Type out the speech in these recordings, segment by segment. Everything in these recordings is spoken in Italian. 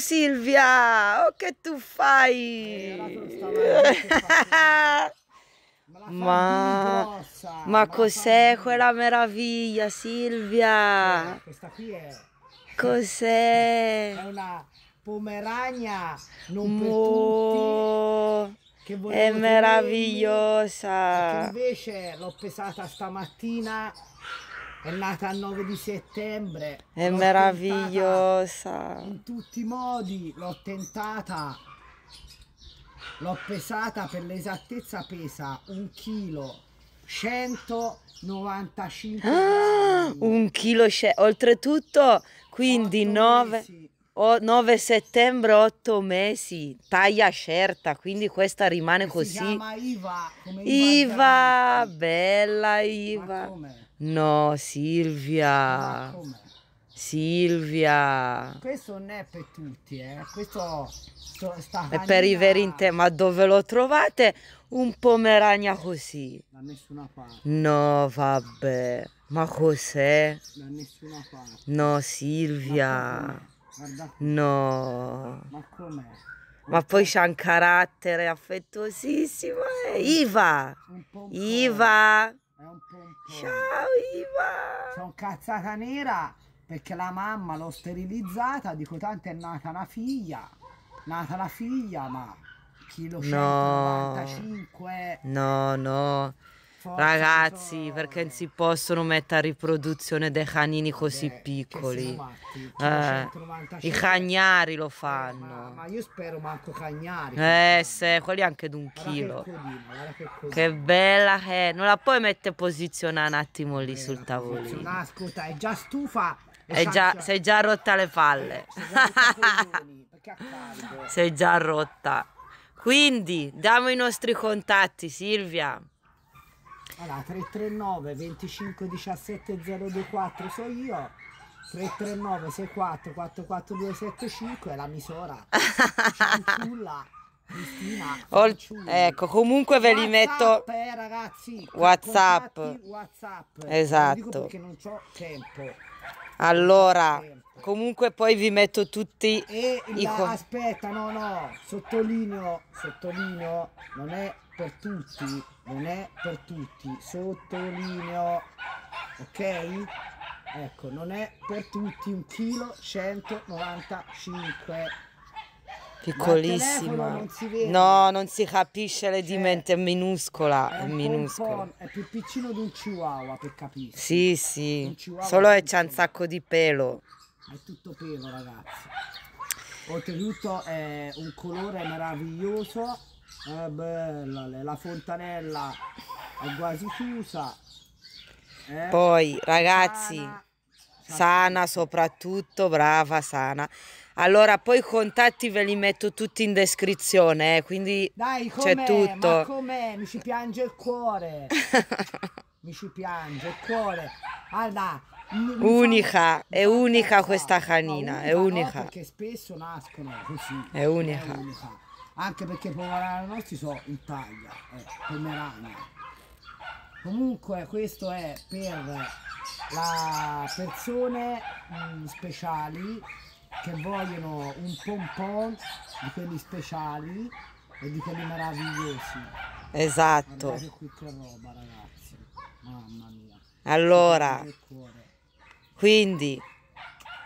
Silvia, oh che tu fai? Eh, ma, ma cos'è quella meraviglia Silvia? Questa qui è... Cos'è? È una pomerania non per tutti. è meravigliosa. Tenere, invece l'ho pesata stamattina è nata il 9 di settembre. È meravigliosa. In tutti i modi l'ho tentata. L'ho pesata per l'esattezza pesa un chilo 195 ah, un chilo oltretutto quindi 9 9 settembre 8 mesi taglia certa quindi questa rimane così chiama Iva, come Iva, Iva bella Iva No, Silvia. Silvia. Questo non è per tutti, eh. Questo sta È per i veri interi. Ma dove lo trovate un pomerania così? Da nessuna parte. No, vabbè. Ma cos'è? Da nessuna parte. No, Silvia. No. Ma com'è? Ma poi c'ha un carattere affettuosissimo. Eh. Iva. Un Iva. È un pompone. Ciao Iva! Sono cazzata nera perché la mamma l'ho sterilizzata, dico tanto è nata una figlia. Nata la figlia, ma chilo no. 195. No, no forza, Ragazzi, perché non si possono mettere a riproduzione dei canini così eh, piccoli. Cioè, eh, I cagnari lo oh, fanno. Ma, ma, io spero manco cagnari. Eh, se, quelli anche d'un chilo. Che, che, bella che è. Non la puoi mettere posizionare un attimo lì eh, sul tavolino. Ascolta, è già stufa. È già, sei già rotta le palle. Eh, sei già rotta. Quindi diamo i nostri contatti, Silvia. Allora, 339 25 17 024 so io. 339 64 44275 è la misura. Cinculla. Ol ecco, comunque ve li metto WhatsApp, eh, ragazzi, WhatsApp. WhatsApp. Esatto. Allora, comunque poi vi metto tutti e i la, aspetta, no, no, sottolineo, sottolineo, non è per tutti, non è per tutti, sottolineo. Ok? Ecco, non è per tutti un chilo 195 piccolissima. Non no, non si capisce le cioè, dimensioni, è minuscola, è, è minuscola. È più piccino di un chihuahua per capire. Sì, sì, solo che c'ha un sacco di pelo. È tutto pelo ragazzi. Oltretutto è un colore meraviglioso, è bella, la fontanella è quasi chiusa. È eh? Poi ragazzi, sana, sana soprattutto, brava sana allora, poi i contatti ve li metto tutti in descrizione, eh, quindi c'è tutto. Dai, com'è? Mi ci piange il cuore. mi ci piange il cuore. Guarda, unica, è unica questa canina, è unica. No, perché spesso nascono così. È unica. È unica. Anche perché i pomerani nostri sono in taglia, eh, pomerania. Comunque questo è per le persone mh, mm, speciali che vogliono un pompon di quelli speciali e di quelli meravigliosi. Esatto. qui che roba, ragazzi. Mamma mia. Allora, quindi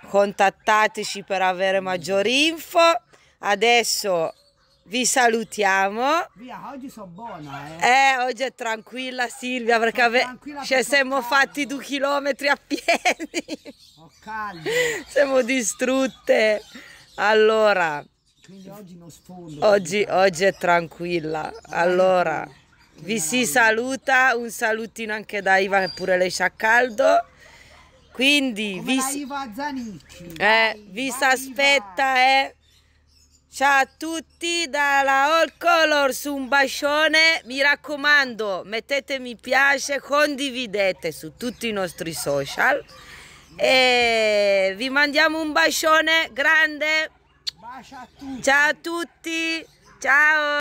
contattateci per avere maggiori info. Adesso vi salutiamo. Via, oggi sono buona, eh. Eh, oggi è tranquilla Silvia perché ave... ci cioè, siamo fatti due chilometri a piedi. Caldo. Siamo distrutte. Allora. Quindi oggi non sfondo. Oggi, oggi è tranquilla. Allora, vi si saluta. Un salutino anche da Ivan, pure lei c'ha caldo. Quindi Come vi, Zanicchi, eh, vi si aspetta, eh. Ciao a tutti dalla All Color un bacione, mi raccomando mettete mi piace, condividete su tutti i nostri social e vi mandiamo un bacione grande. Ciao a tutti, ciao.